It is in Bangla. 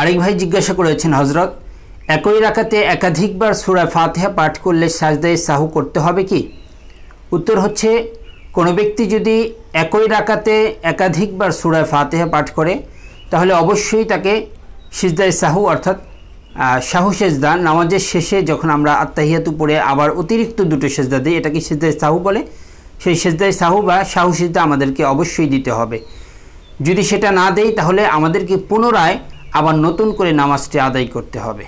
আরেক ভাই জিজ্ঞাসা করেছেন হজরত একই রাখাতে একাধিকবার সুরা ফাতেহা পাঠ করলে সাজদায় সাহু করতে হবে কি উত্তর হচ্ছে কোনো ব্যক্তি যদি একই রাখাতে একাধিকবার সুরা ফাতেহা পাঠ করে তাহলে অবশ্যই তাকে সিজদায় সাহু অর্থাৎ শাহু সেজদা নামাজের শেষে যখন আমরা আত্মাহিয়াতু পড়ে আবার অতিরিক্ত দুটো সেজদা দিই এটাকে সিজদায় সাহু বলে সেই সেজদায় সাহু বা শাহু সেজদা আমাদেরকে অবশ্যই দিতে হবে যদি সেটা না দেই তাহলে আমাদেরকে পুনরায় আবার নতুন করে নামাজটি আদায় করতে হবে